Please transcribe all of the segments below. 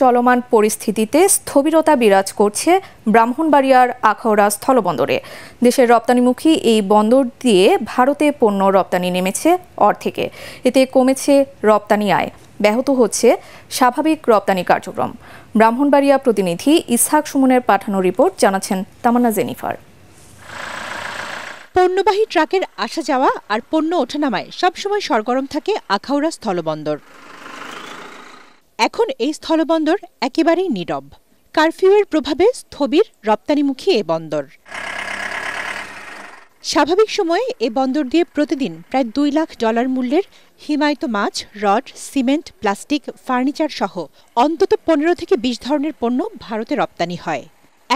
চলমান পরিস্থিতিতে স্থবিরতা বিরাজ করছে ব্রাহ্মণবাড়িয়ার আখাউড়া স্থলবন্দরে দেশের রপ্তানিমুখী এই বন্দর দিয়ে ভারতে পণ্য রপ্তানি নেমেছে অর্ধেকে এতে কমেছে রপ্তানি আয় ব্যাহত হচ্ছে স্বাভাবিক রপ্তানি কার্যক্রম ব্রাহ্মণবাড়িয়া প্রতিনিধি ইসহাক সুমনের পাঠানো রিপোর্ট জানাচ্ছেন তামান্না জেনিফার পণ্যবাহী ট্রাকের আসা যাওয়া আর পণ্য ওঠানামায় সবসময় সরগরম থাকে আখাউড়া স্থলবন্দর এখন এই স্থলবন্দর একেবারেই নীরব কারফিউয়ের প্রভাবে স্থবির রপ্তানিমুখী এ বন্দর স্বাভাবিক সময়ে এ বন্দর দিয়ে প্রতিদিন প্রায় দুই লাখ ডলার মূল্যের হিমায়িত মাছ রড সিমেন্ট প্লাস্টিক ফার্নিচার সহ অন্তত পনেরো থেকে বিশ ধরনের পণ্য ভারতে রপ্তানি হয়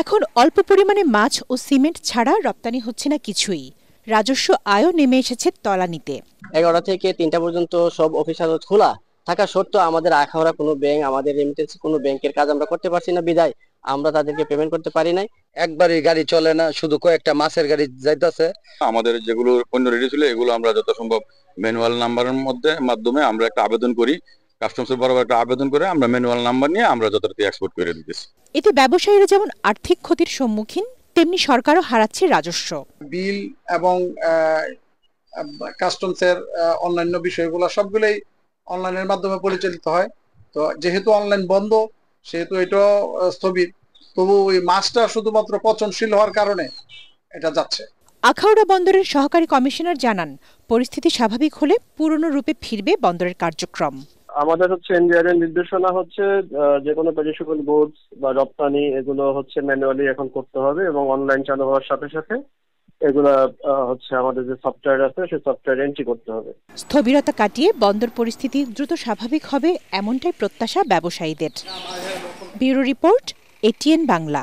এখন অল্প পরিমাণে মাছ ও সিমেন্ট ছাড়া রপ্তানি হচ্ছে না কিছুই রাজস্ব আয়ও নেমে এসেছে তলানিতে এগারোটা থেকে তিনটা পর্যন্ত সব অফিস খোলা থাকা সত্ত্বেও আমাদের আখাওড়া কোনো ব্যাংক আমাদের রেমিটেন্স কোনো ব্যাংকের কাজ আমরা করতে পারছি না বিদায় আমরা তাদেরকে পেমেন্ট করতে পারি নাই একবারই গাড়ি চলে না শুধু কয়েকটা মাসের গাড়ি যাইতেছে আমাদের যেগুলো পণ্য রেডি ছিল এগুলো আমরা যত সম্ভব ম্যানুয়াল নাম্বারের মধ্যে মাধ্যমে আমরা একটা আবেদন করি কাস্টমসের বরাবর একটা আবেদন করে আমরা ম্যানুয়াল নাম্বার নিয়ে আমরা যথারীতি এক্সপোর্ট করে দিতেছি এতে ব্যবসায়ীরা যেমন আর্থিক ক্ষতির সম্মুখীন তেমনি সরকারও হারাচ্ছে রাজস্ব বিল এবং কাস্টমসের অন্যান্য বিষয়গুলো সবগুলোই অনলাইনের মাধ্যমে পরিচালিত হয় তো যেহেতু অনলাইন বন্ধ সেহেতু এটা স্থবির তবু ওই মাছটা শুধুমাত্র পচনশীল হওয়ার কারণে এটা যাচ্ছে আখাউড়া বন্দরের সহকারী কমিশনার জানান পরিস্থিতি স্বাভাবিক হলে পুরনো রূপে ফিরবে বন্দরের কার্যক্রম আমাদের হচ্ছে এনজিআর এর নির্দেশনা হচ্ছে যে কোনো পেরিসেবল গুডস বা রপ্তানি এগুলো হচ্ছে ম্যানুয়ালি এখন করতে হবে এবং অনলাইন চালু হওয়ার সাথে সাথে এগুলা হচ্ছে আমাদের যে সফটওয়্যার আছে সেই সফটওয়্যার এন্ট্রি করতে হবে স্থবিরতা কাটিয়ে বন্দর পরিস্থিতি দ্রুত স্বাভাবিক হবে এমনটাই প্রত্যাশা ব্যবসায়ীদের ব্যুরো রিপোর্ট এটিএন বাংলা